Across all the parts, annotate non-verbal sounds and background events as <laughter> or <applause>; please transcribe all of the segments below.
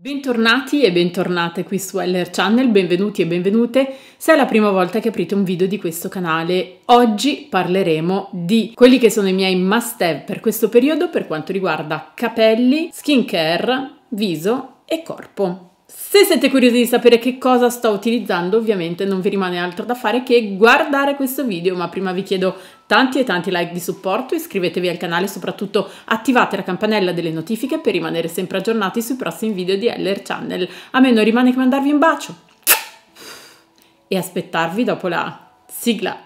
Bentornati e bentornate qui su LR Channel, benvenuti e benvenute se è la prima volta che aprite un video di questo canale. Oggi parleremo di quelli che sono i miei must have per questo periodo per quanto riguarda capelli, skincare, viso e corpo. Se siete curiosi di sapere che cosa sto utilizzando, ovviamente non vi rimane altro da fare che guardare questo video, ma prima vi chiedo tanti e tanti like di supporto, iscrivetevi al canale e soprattutto attivate la campanella delle notifiche per rimanere sempre aggiornati sui prossimi video di LR Channel. A me non rimane che mandarvi un bacio e aspettarvi dopo la sigla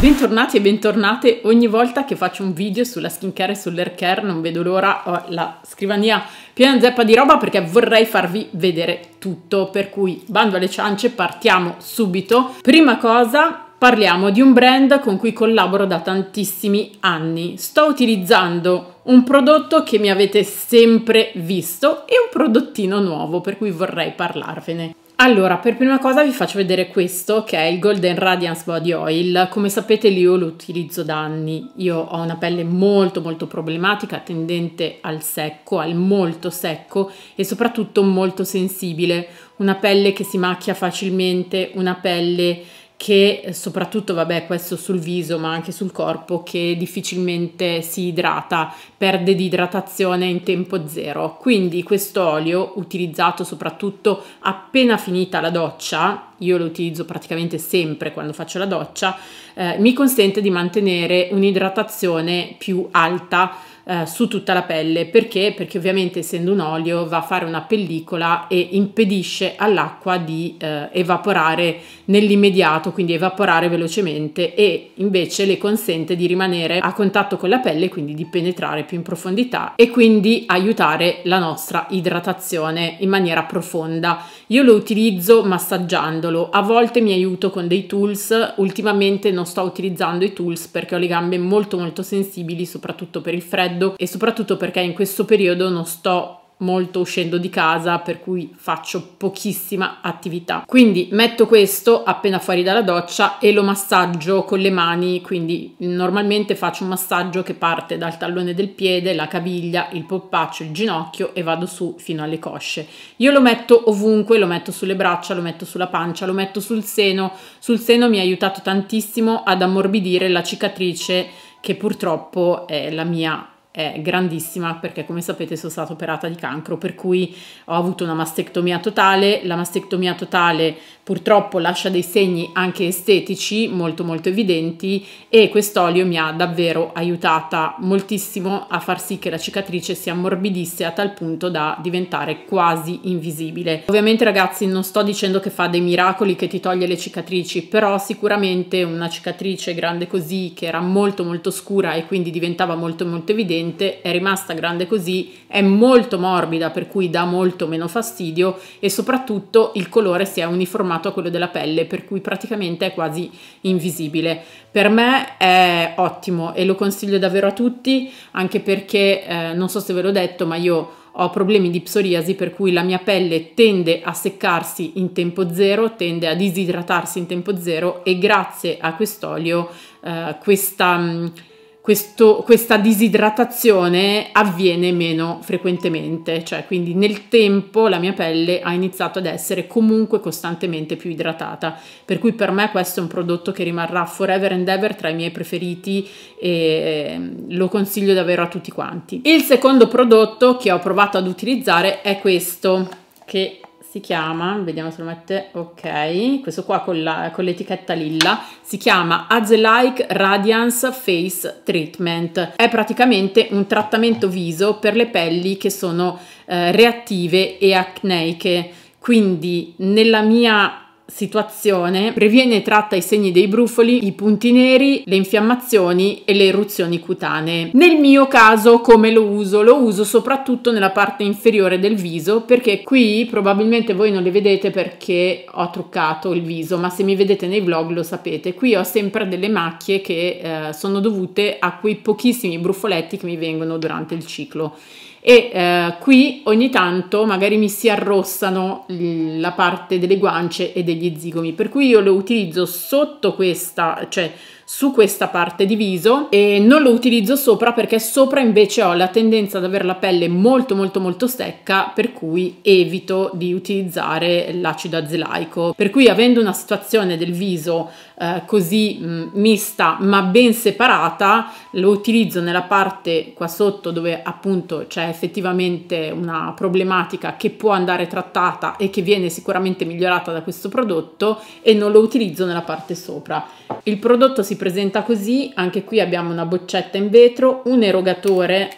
Bentornati e bentornate, ogni volta che faccio un video sulla skincare e sull'hair care non vedo l'ora, ho la scrivania piena zeppa di roba perché vorrei farvi vedere tutto, per cui bando alle ciance, partiamo subito. Prima cosa parliamo di un brand con cui collaboro da tantissimi anni, sto utilizzando un prodotto che mi avete sempre visto e un prodottino nuovo per cui vorrei parlarvene. Allora, per prima cosa vi faccio vedere questo che è il Golden Radiance Body Oil. Come sapete io lo utilizzo da anni, io ho una pelle molto molto problematica, tendente al secco, al molto secco e soprattutto molto sensibile, una pelle che si macchia facilmente, una pelle che eh, soprattutto, vabbè, questo sul viso ma anche sul corpo, che difficilmente si idrata, perde di idratazione in tempo zero. Quindi questo olio, utilizzato soprattutto appena finita la doccia, io lo utilizzo praticamente sempre quando faccio la doccia, eh, mi consente di mantenere un'idratazione più alta eh, su tutta la pelle perché? Perché ovviamente essendo un olio va a fare una pellicola e impedisce all'acqua di eh, evaporare nell'immediato, quindi evaporare velocemente e invece le consente di rimanere a contatto con la pelle, quindi di penetrare più in profondità e quindi aiutare la nostra idratazione in maniera profonda. Io lo utilizzo massaggiandolo, a volte mi aiuto con dei tools, ultimamente non sto utilizzando i tools perché ho le gambe molto molto sensibili soprattutto per il freddo freddo e soprattutto perché in questo periodo non sto molto uscendo di casa per cui faccio pochissima attività quindi metto questo appena fuori dalla doccia e lo massaggio con le mani quindi normalmente faccio un massaggio che parte dal tallone del piede la caviglia il poppaccio il ginocchio e vado su fino alle cosce io lo metto ovunque lo metto sulle braccia lo metto sulla pancia lo metto sul seno sul seno mi ha aiutato tantissimo ad ammorbidire la cicatrice che purtroppo è la mia è grandissima perché come sapete sono stata operata di cancro per cui ho avuto una mastectomia totale la mastectomia totale purtroppo lascia dei segni anche estetici molto molto evidenti e quest'olio mi ha davvero aiutata moltissimo a far sì che la cicatrice si ammorbidisse a tal punto da diventare quasi invisibile ovviamente ragazzi non sto dicendo che fa dei miracoli che ti toglie le cicatrici però sicuramente una cicatrice grande così che era molto molto scura e quindi diventava molto molto evidente eccellente, è rimasta grande così, è molto morbida per cui dà molto meno fastidio e soprattutto il colore si è uniformato a quello della pelle per cui praticamente è quasi invisibile. Per me è ottimo e lo consiglio davvero a tutti anche perché eh, non so se ve l'ho detto ma io ho problemi di psoriasi per cui la mia pelle tende a seccarsi in tempo zero, tende a disidratarsi in tempo zero e grazie a quest'olio eh, questa... Mh, mm, questo, questa disidratazione avviene meno frequentemente, cioè quindi nel tempo la mia pelle ha iniziato ad essere comunque costantemente più idratata, per cui per me questo è un prodotto che rimarrà forever and ever tra i miei preferiti e ehm, lo consiglio davvero a tutti quanti. Il secondo prodotto che ho provato ad utilizzare è questo che si chiama, vediamo se lo mette, ok, questo qua con, la, con l'etichetta lilla, si chiama Azelaic Radiance Face Treatment, è praticamente un trattamento viso per le pelli che sono eh, reattive e acneiche, quindi nella mia situazione previene e tratta i segni dei brufoli, i punti neri, le infiammazioni e le eruzioni cutanee. Nel mio caso come lo uso? Lo uso soprattutto nella parte inferiore del viso perché qui probabilmente voi non le vedete perché ho truccato il viso, ma se mi vedete nei vlog lo sapete. Qui ho sempre delle macchie che eh, sono dovute a quei pochissimi brufoletti che mi vengono durante il ciclo e eh, qui ogni tanto magari mi si arrossano la parte delle guance e degli zigomi per cui io le utilizzo sotto questa cioè su questa parte di viso e non lo utilizzo sopra perché sopra invece ho la tendenza ad avere la pelle molto molto molto secca per cui evito di utilizzare l'acido azelaico per cui avendo una situazione del viso eh, così mh, mm, mista ma ben separata lo utilizzo nella parte qua sotto dove appunto c'è effettivamente una problematica che può andare trattata e che viene sicuramente migliorata da questo prodotto e non lo utilizzo nella parte sopra il prodotto si presenta così, anche qui abbiamo una boccetta in vetro, un erogatore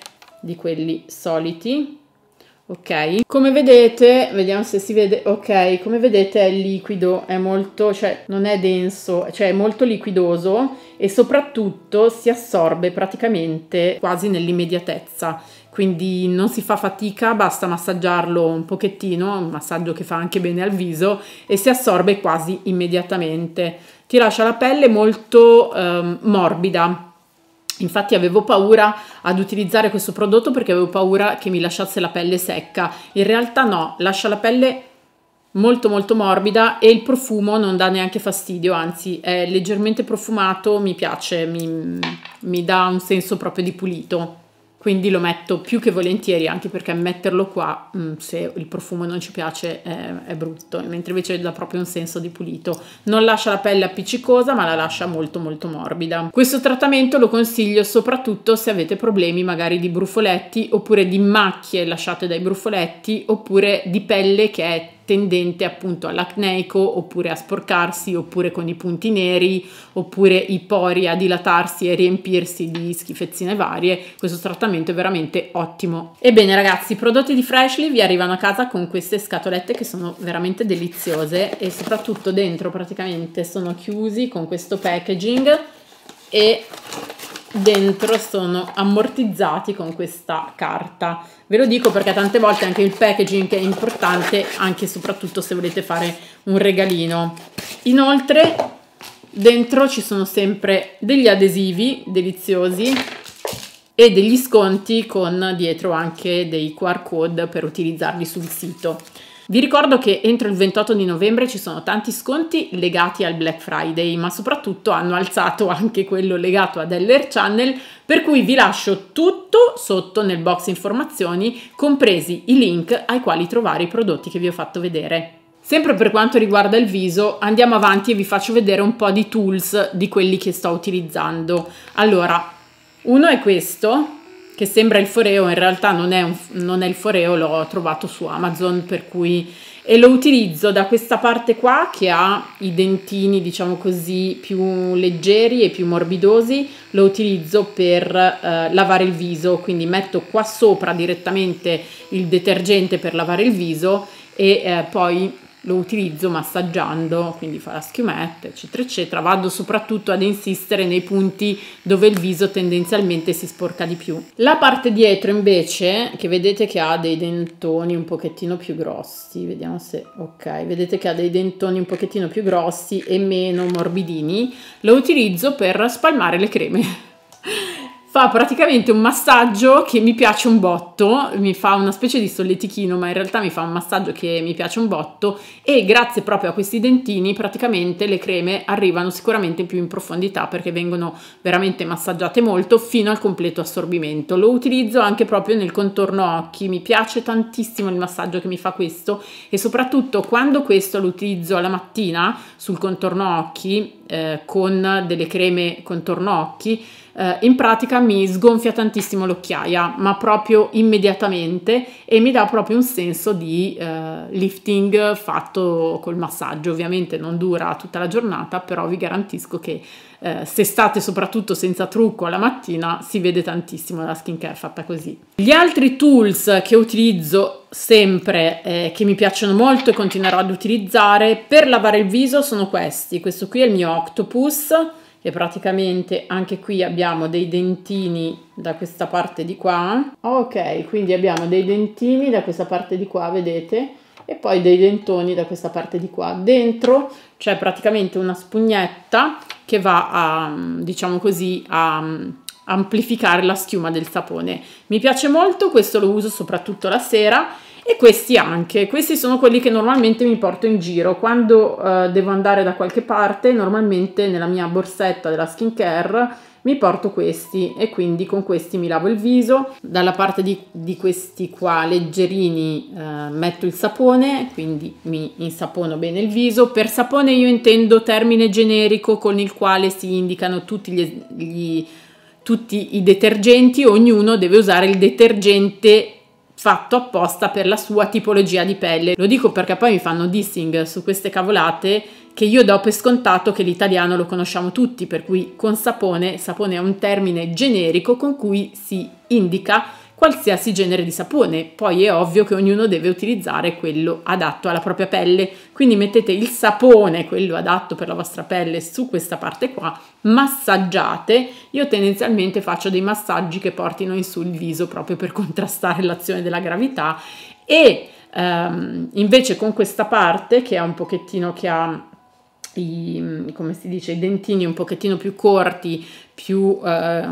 di quelli soliti ok? Come vedete, vediamo se si vede, ok, come vedete è liquido, è molto, cioè non è denso, cioè è molto liquidoso e soprattutto si assorbe praticamente quasi nell'immediatezza, quindi non si fa fatica, basta massaggiarlo un pochettino, un massaggio che fa anche bene al viso e si assorbe quasi immediatamente. Ti lascia la pelle molto ehm, morbida, Infatti avevo paura ad utilizzare questo prodotto perché avevo paura che mi lasciasse la pelle secca. In realtà no, lascia la pelle molto molto morbida e il profumo non dà neanche fastidio, anzi è leggermente profumato, mi piace, mi, mi dà un senso proprio di pulito quindi lo metto più che volentieri anche perché metterlo qua mh, mm, se il profumo non ci piace eh, è brutto mentre invece dà proprio un senso di pulito non lascia la pelle appiccicosa ma la lascia molto molto morbida questo trattamento lo consiglio soprattutto se avete problemi magari di brufoletti oppure di macchie lasciate dai brufoletti oppure di pelle che è tendente appunto all'acneico oppure a sporcarsi oppure con i punti neri oppure i pori a dilatarsi e riempirsi di schifezzine varie questo trattamento è veramente ottimo ebbene ragazzi i prodotti di Freshly vi arrivano a casa con queste scatolette che sono veramente deliziose e soprattutto dentro praticamente sono chiusi con questo packaging e dentro sono ammortizzati con questa carta. Ve lo dico perché tante volte anche il packaging è importante, anche e soprattutto se volete fare un regalino. Inoltre dentro ci sono sempre degli adesivi deliziosi e degli sconti con dietro anche dei QR code per utilizzarli sul sito. Vi ricordo che entro il 28 di novembre ci sono tanti sconti legati al Black Friday, ma soprattutto hanno alzato anche quello legato ad LR Channel, per cui vi lascio tutto sotto nel box informazioni, compresi i link ai quali trovare i prodotti che vi ho fatto vedere. Sempre per quanto riguarda il viso, andiamo avanti e vi faccio vedere un po' di tools di quelli che sto utilizzando. Allora, uno è questo, che sembra il foreo, in realtà non è, un, non è il foreo, l'ho trovato su Amazon, per cui... E lo utilizzo da questa parte qua che ha i dentini, diciamo così, più leggeri e più morbidosi, lo utilizzo per eh, lavare il viso, quindi metto qua sopra direttamente il detergente per lavare il viso e eh, poi lo utilizzo massaggiando, quindi fa la schiumetta, eccetera, eccetera. Vado soprattutto ad insistere nei punti dove il viso tendenzialmente si sporca di più. La parte dietro invece, che vedete che ha dei dentoni un pochettino più grossi, vediamo se, ok, vedete che ha dei dentoni un pochettino più grossi e meno morbidini, lo utilizzo per spalmare le creme. <laughs> fa praticamente un massaggio che mi piace un botto, mi fa una specie di solletichino, ma in realtà mi fa un massaggio che mi piace un botto e grazie proprio a questi dentini praticamente le creme arrivano sicuramente più in profondità perché vengono veramente massaggiate molto fino al completo assorbimento. Lo utilizzo anche proprio nel contorno occhi, mi piace tantissimo il massaggio che mi fa questo e soprattutto quando questo lo utilizzo alla mattina sul contorno occhi eh, con delle creme contorno occhi eh, in pratica mi sgonfia tantissimo l'occhiaia, ma proprio immediatamente e mi dà proprio un senso di eh, lifting fatto col massaggio. Ovviamente non dura tutta la giornata, però vi garantisco che eh, se state soprattutto senza trucco alla mattina si vede tantissimo la skincare fatta così. Gli altri tools che utilizzo sempre eh, che mi piacciono molto e continuerò ad utilizzare per lavare il viso sono questi. Questo qui è il mio Octopus e praticamente anche qui abbiamo dei dentini da questa parte di qua ok quindi abbiamo dei dentini da questa parte di qua vedete e poi dei dentoni da questa parte di qua dentro c'è praticamente una spugnetta che va a diciamo così a amplificare la schiuma del sapone mi piace molto questo lo uso soprattutto la sera e questi anche, questi sono quelli che normalmente mi porto in giro quando uh, devo andare da qualche parte, normalmente nella mia borsetta della skincare mi porto questi e quindi con questi mi lavo il viso, dalla parte di, di questi qua leggerini eh, metto il sapone, quindi mi insapono bene il viso, per sapone io intendo termine generico con il quale si indicano tutti, gli, gli, tutti i detergenti, ognuno deve usare il detergente fatto apposta per la sua tipologia di pelle. Lo dico perché poi mi fanno dissing su queste cavolate che io do per scontato che l'italiano lo conosciamo tutti, per cui con sapone, sapone è un termine generico con cui si indica qualsiasi genere di sapone, poi è ovvio che ognuno deve utilizzare quello adatto alla propria pelle, quindi mettete il sapone, quello adatto per la vostra pelle, su questa parte qua, massaggiate, io tendenzialmente faccio dei massaggi che portino in su il viso proprio per <laughs> contrastare l'azione della gravità e ehm, invece con questa parte che è un pochettino che ha i, mm, come si dice, i dentini un pochettino più corti, più eh,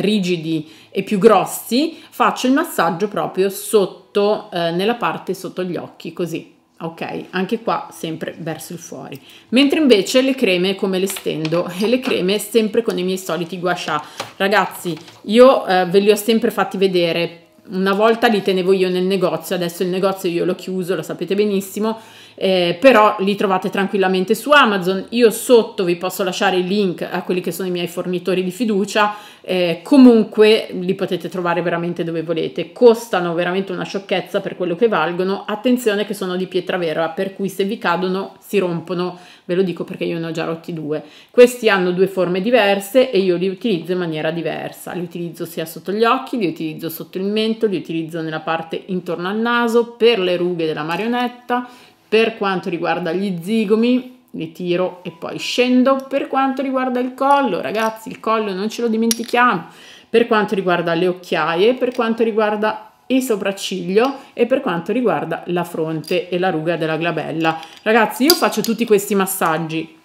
rigidi e più grossi, faccio il massaggio proprio sotto, eh, nella parte sotto gli occhi, così. Ok, anche qua sempre verso il fuori. Mentre invece le creme come le stendo e le creme sempre con i miei soliti gua sha. Ragazzi, io eh, ve li ho sempre fatti vedere una volta li tenevo io nel negozio, adesso il negozio io l'ho chiuso, lo sapete benissimo, eh, però li trovate tranquillamente su Amazon. Io sotto vi posso lasciare il link a quelli che sono i miei fornitori di fiducia, eh, comunque li potete trovare veramente dove volete. Costano veramente una sciocchezza per quello che valgono. Attenzione che sono di pietra vera, per cui se vi cadono si rompono, ve lo dico perché io ne ho già rotti due. Questi hanno due forme diverse e io li utilizzo in maniera diversa. Li utilizzo sia sotto gli occhi, li utilizzo sotto il mento, li utilizzo nella parte intorno al naso, per le rughe della marionetta per quanto riguarda gli zigomi, li tiro e poi scendo. Per quanto riguarda il collo, ragazzi, il collo non ce lo dimentichiamo. Per quanto riguarda le occhiaie, per quanto riguarda il sopracciglio e per quanto riguarda la fronte e la ruga della glabella. Ragazzi, io faccio tutti questi massaggi.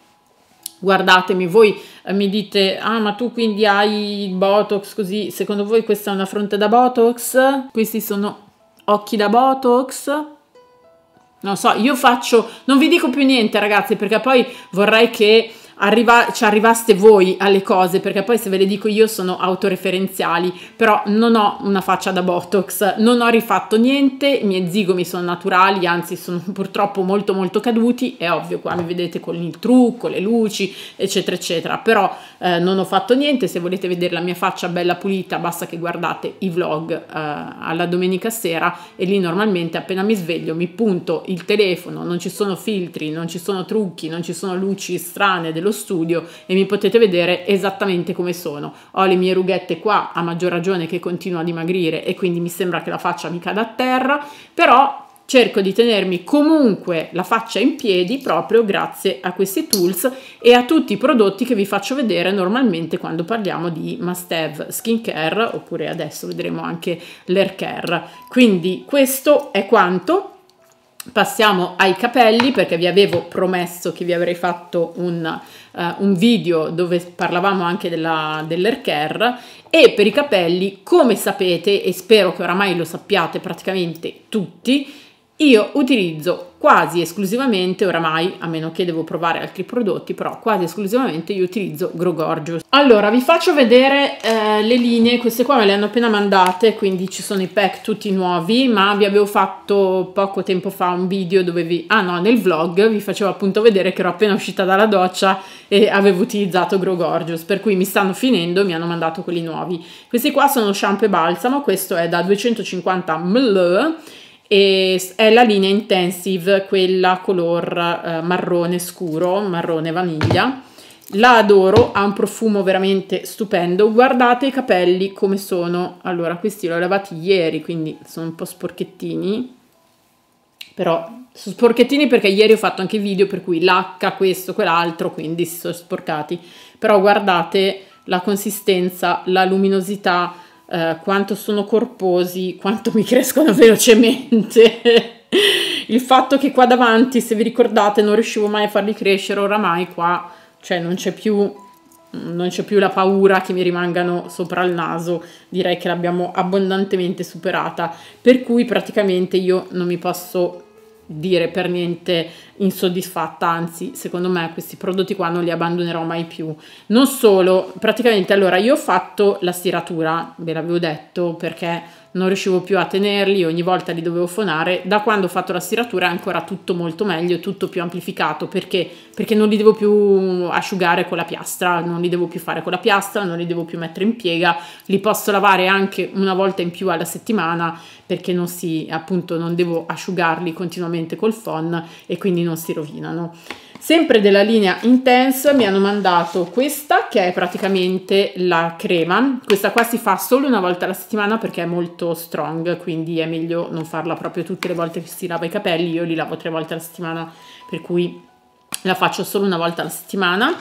Guardatemi, voi eh, mi dite, ah ma tu quindi hai Botox così, secondo voi questa è una fronte da Botox? Questi sono occhi da Botox? Non so, io faccio, non vi dico più niente ragazzi perché poi vorrei che arriva, ci arrivaste voi alle cose, perché poi se ve le dico io sono autoreferenziali, però non ho una faccia da Botox, non ho rifatto niente, i miei zigomi sono naturali, anzi sono <laughs> purtroppo molto molto caduti, è ovvio, qua mi vedete con il trucco, le luci, eccetera eccetera, però eh, non ho fatto niente, se volete vedere la mia faccia bella pulita basta che guardate i vlog eh, alla domenica sera e lì normalmente appena mi sveglio mi punto il telefono, non ci sono filtri, non ci sono trucchi, non ci sono luci strane, dello studio e mi potete vedere esattamente come sono. Ho le mie rughette qua, a maggior ragione che continuo a dimagrire e quindi mi sembra che la faccia mi cada a terra, però cerco di tenermi comunque la faccia in piedi proprio grazie a questi tools e a tutti i prodotti che vi faccio vedere normalmente quando parliamo di must have skincare oppure adesso vedremo anche l'air care. Quindi questo è quanto Passiamo ai capelli perché vi avevo promesso che vi avrei fatto un, uh, un video dove parlavamo anche dell'haircare dell e per i capelli come sapete e spero che oramai lo sappiate praticamente tutti io utilizzo quasi esclusivamente, oramai, a meno che devo provare altri prodotti, però quasi esclusivamente io utilizzo Grow Gorgeous. Allora, vi faccio vedere eh, le linee, queste qua me le hanno appena mandate, quindi ci sono i pack tutti nuovi, ma vi avevo fatto poco tempo fa un video dove vi... Ah no, nel vlog vi facevo appunto vedere che ero appena uscita dalla doccia e avevo utilizzato Grow Gorgeous, per cui mi stanno finendo e mi hanno mandato quelli nuovi. Questi qua sono shampoo e balsamo, questo è da 250 ml e è la linea intensive quella color eh, marrone scuro marrone vaniglia la adoro ha un profumo veramente stupendo guardate i capelli come sono allora questi li ho lavati ieri quindi sono un po' sporchettini però sono sporchettini perché ieri ho fatto anche video per cui l'H questo quell'altro quindi si sono sporcati però guardate la consistenza la luminosità eh, quanto sono corposi, quanto mi crescono <laughs> velocemente. Il fatto che qua davanti, se vi ricordate, non riuscivo mai a farli crescere, oramai qua, cioè non c'è più non c'è più la paura che mi rimangano sopra il naso, direi che l'abbiamo abbondantemente superata, per cui praticamente io non mi posso dire per niente insoddisfatta, anzi secondo me questi prodotti qua non li abbandonerò mai più. Non solo, praticamente allora io ho fatto la stiratura, ve l'avevo detto perché non riuscivo più a tenerli, ogni volta li dovevo fonare. Da quando ho fatto la stiratura è ancora tutto molto meglio, tutto più amplificato perché, perché non li devo più asciugare con la piastra, non li devo più fare con la piastra, non li devo più mettere in piega, li posso lavare anche una volta in più alla settimana perché non si, appunto, non devo asciugarli continuamente col fon e quindi non si rovinano. Sempre della linea Intense mi hanno mandato questa che è praticamente la crema, questa qua si fa solo una volta alla settimana perché è molto strong quindi è meglio non farla proprio tutte le volte che si lava i capelli, io li lavo tre volte alla settimana per cui la faccio solo una volta alla settimana.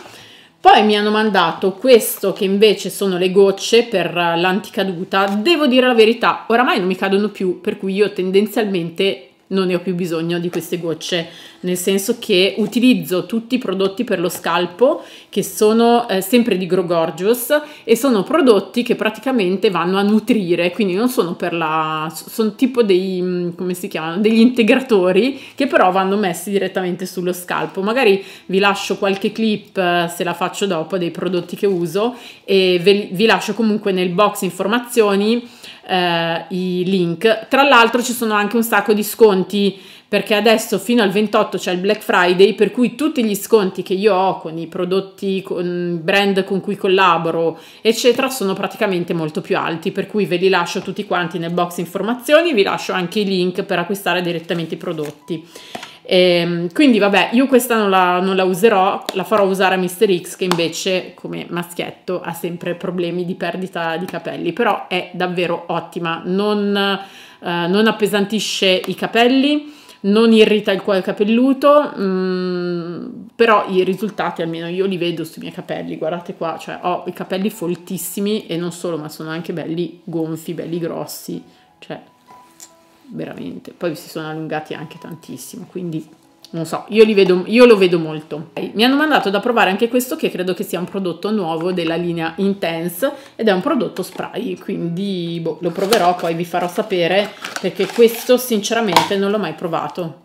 Poi mi hanno mandato questo che invece sono le gocce per l'anticaduta. Devo dire la verità, oramai non mi cadono più, per cui io tendenzialmente non ne ho più bisogno di queste gocce, nel senso che utilizzo tutti i prodotti per lo scalpo che sono eh, sempre di Grow Gorgeous e sono prodotti che praticamente vanno a nutrire, quindi non sono per la... sono tipo dei, mm, come si chiamano, degli integratori che però vanno messi direttamente sullo scalpo. Magari vi lascio qualche clip, eh, se la faccio dopo, dei prodotti che uso e ve, vi lascio comunque nel box informazioni eh, i link. Tra l'altro ci sono anche un sacco di sconti perché adesso fino al 28 c'è il Black Friday, per cui tutti gli sconti che io ho con i prodotti, con i brand con cui collaboro, eccetera, sono praticamente molto più alti, per cui ve li lascio tutti quanti nel box informazioni, vi lascio anche i link per acquistare direttamente i prodotti. E, ehm, quindi vabbè, io questa non la, non la, userò, la farò usare a Mr. X che invece come maschietto ha sempre problemi di perdita di capelli, però è davvero ottima, non, eh, non appesantisce i capelli, non irrita il cuore capelluto, mh, mm, però i risultati almeno io li vedo sui miei capelli, guardate qua, cioè ho i capelli foltissimi e non solo, ma sono anche belli gonfi, belli grossi, cioè veramente. Poi si sono allungati anche tantissimo, quindi non so, io, vedo, io, lo vedo molto. Mi hanno mandato da provare anche questo che credo che sia un prodotto nuovo della linea Intense ed è un prodotto spray, quindi boh, lo proverò, poi vi farò sapere perché questo sinceramente non l'ho mai provato.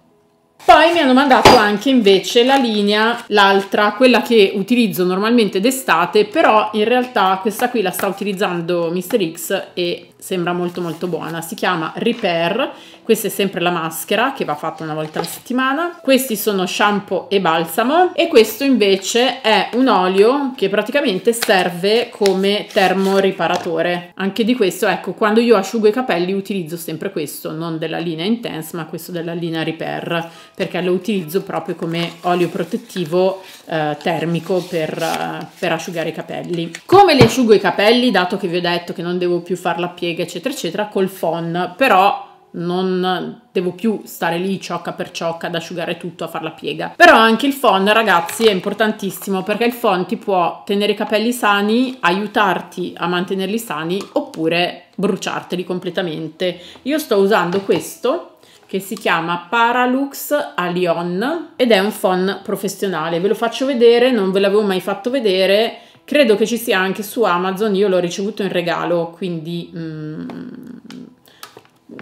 Poi mi hanno mandato anche invece la linea, l'altra, quella che utilizzo normalmente d'estate, però in realtà questa qui la sta utilizzando Mr. X e sembra molto molto buona si chiama Repair questa è sempre la maschera che va fatta una volta alla settimana questi sono shampoo e balsamo e questo invece è un olio che praticamente serve come termoriparatore anche di questo ecco quando io asciugo i capelli utilizzo sempre questo non della linea Intense ma questo della linea Repair perché lo utilizzo proprio come olio protettivo eh, termico per, eh, per asciugare i capelli come li asciugo i capelli dato che vi ho detto che non devo più farla la piega pieghe, eccetera, eccetera, col phon, però non devo più stare lì ciocca per ciocca ad asciugare tutto a fare la piega però anche il phon ragazzi è importantissimo perché il phon ti può tenere i capelli sani aiutarti a mantenerli sani oppure bruciarteli completamente io sto usando questo che si chiama Paralux Alion ed è un phon professionale ve lo faccio vedere non ve l'avevo mai fatto vedere Credo che ci sia anche su Amazon, io l'ho ricevuto in regalo, quindi mm,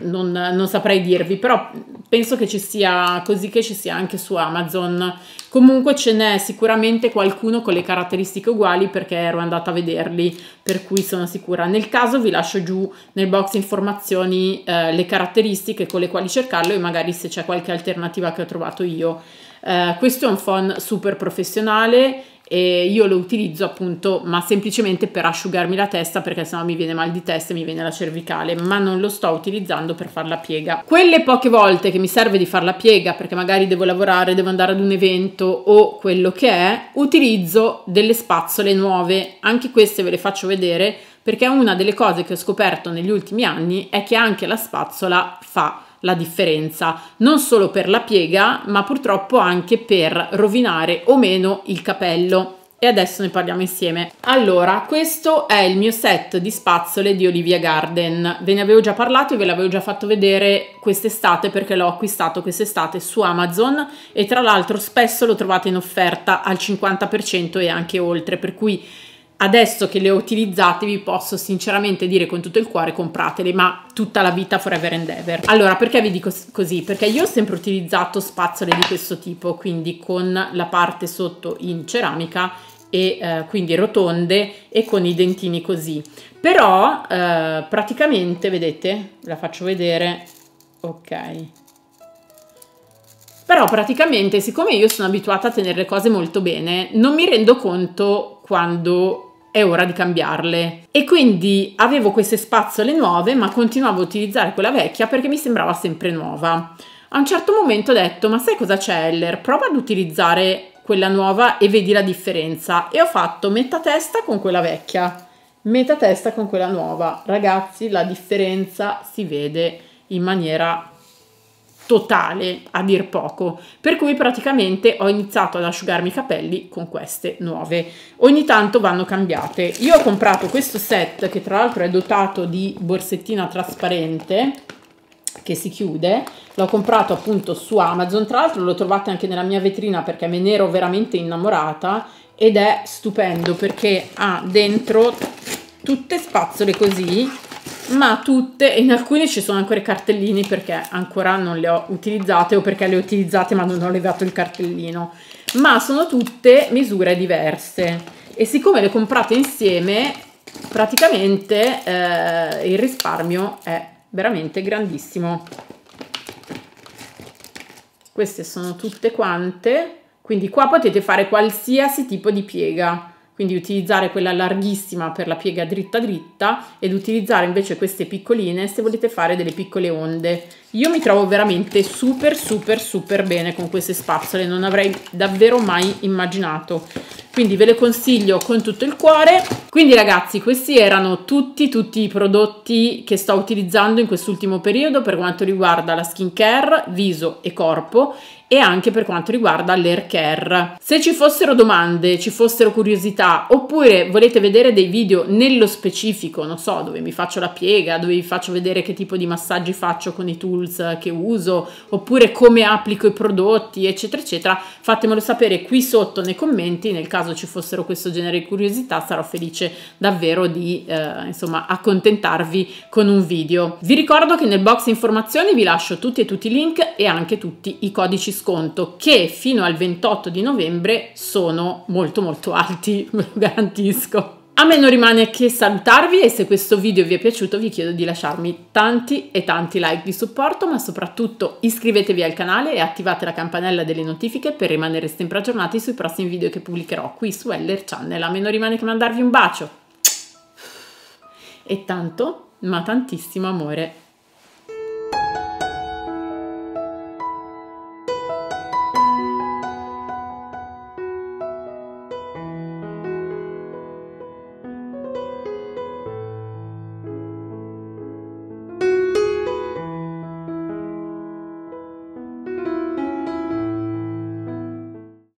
non, non, saprei dirvi, però penso che ci sia così che ci sia anche su Amazon. Comunque ce n'è sicuramente qualcuno con le caratteristiche uguali perché ero andata a vederli, per cui sono sicura. Nel caso vi lascio giù nel box informazioni eh, le caratteristiche con le quali cercarlo e magari se c'è qualche alternativa che ho trovato io. Eh, questo è un phone super professionale e io lo utilizzo appunto ma semplicemente per asciugarmi la testa perché sennò mi viene mal di testa e mi viene la cervicale ma non lo sto utilizzando per fare la piega quelle poche volte che mi serve di fare la piega perché magari devo lavorare devo andare ad un evento o quello che è utilizzo delle spazzole nuove anche queste ve le faccio vedere perché una delle cose che ho scoperto negli ultimi anni è che anche la spazzola fa la differenza, non solo per la piega, ma purtroppo anche per rovinare o meno il capello. E adesso ne parliamo insieme. Allora, questo è il mio set di spazzole di Olivia Garden. Ve ne avevo già parlato e ve l'avevo già fatto vedere quest'estate perché l'ho acquistato quest'estate su Amazon e tra l'altro spesso lo trovate in offerta al 50% e anche oltre, per cui adesso che le ho utilizzate vi posso sinceramente dire con tutto il cuore compratele ma tutta la vita forever and ever allora perché vi dico così perché io ho sempre utilizzato spazzole di questo tipo quindi con la parte sotto in ceramica e eh, quindi rotonde e con i dentini così però eh, praticamente vedete la faccio vedere ok però praticamente siccome io sono abituata a tenere le cose molto bene non mi rendo conto quando è ora di cambiarle. E quindi avevo queste spazzole nuove, ma continuavo a utilizzare quella vecchia perché mi sembrava sempre nuova. A un certo momento ho detto, ma sai cosa c'è Eller? Prova ad utilizzare quella nuova e vedi la differenza. E ho fatto metà testa con quella vecchia, metà testa con quella nuova. Ragazzi, la differenza si vede in maniera totale a dir poco, per cui praticamente ho iniziato ad asciugarmi i capelli con queste nuove. Ogni tanto vanno cambiate. Io ho comprato questo set che tra l'altro è dotato di borsettina trasparente che si chiude, l'ho comprato appunto su Amazon, tra l'altro lo trovate anche nella mia vetrina perché me ne ero veramente innamorata ed è stupendo perché ha dentro tutte spazzole così ma tutte, in alcune ci sono ancora i cartellini perché ancora non le ho utilizzate o perché le ho utilizzate ma non ho levato il cartellino, ma sono tutte misure diverse e siccome le comprate insieme praticamente eh, il risparmio è veramente grandissimo. Queste sono tutte quante, quindi qua potete fare qualsiasi tipo di piega quindi utilizzare quella larghissima per la piega dritta dritta ed utilizzare invece queste piccoline se volete fare delle piccole onde io mi trovo veramente super super super bene con queste spazzole, non avrei davvero mai immaginato. Quindi ve le consiglio con tutto il cuore. Quindi ragazzi, questi erano tutti tutti i prodotti che sto utilizzando in quest'ultimo periodo per quanto riguarda la skincare, viso e corpo e anche per quanto riguarda l'air care. Se ci fossero domande, ci fossero curiosità oppure volete vedere dei video nello specifico, non so, dove mi faccio la piega, dove vi faccio vedere che tipo di massaggi faccio con i tool tools che uso oppure come applico i prodotti eccetera eccetera fatemelo sapere qui sotto nei commenti nel caso ci fossero questo genere di curiosità sarò felice davvero di eh, insomma accontentarvi con un video vi ricordo che nel box informazioni vi lascio tutti e tutti i link e anche tutti i codici sconto che fino al 28 di novembre sono molto molto alti <laughs> ve lo garantisco a me non rimane che salutarvi e se questo video vi è piaciuto vi chiedo di lasciarmi tanti e tanti like di supporto, ma soprattutto iscrivetevi al canale e attivate la campanella delle notifiche per rimanere sempre aggiornati sui prossimi video che pubblicherò qui su Eller Channel. A me non rimane che mandarvi un bacio e tanto, ma tantissimo amore.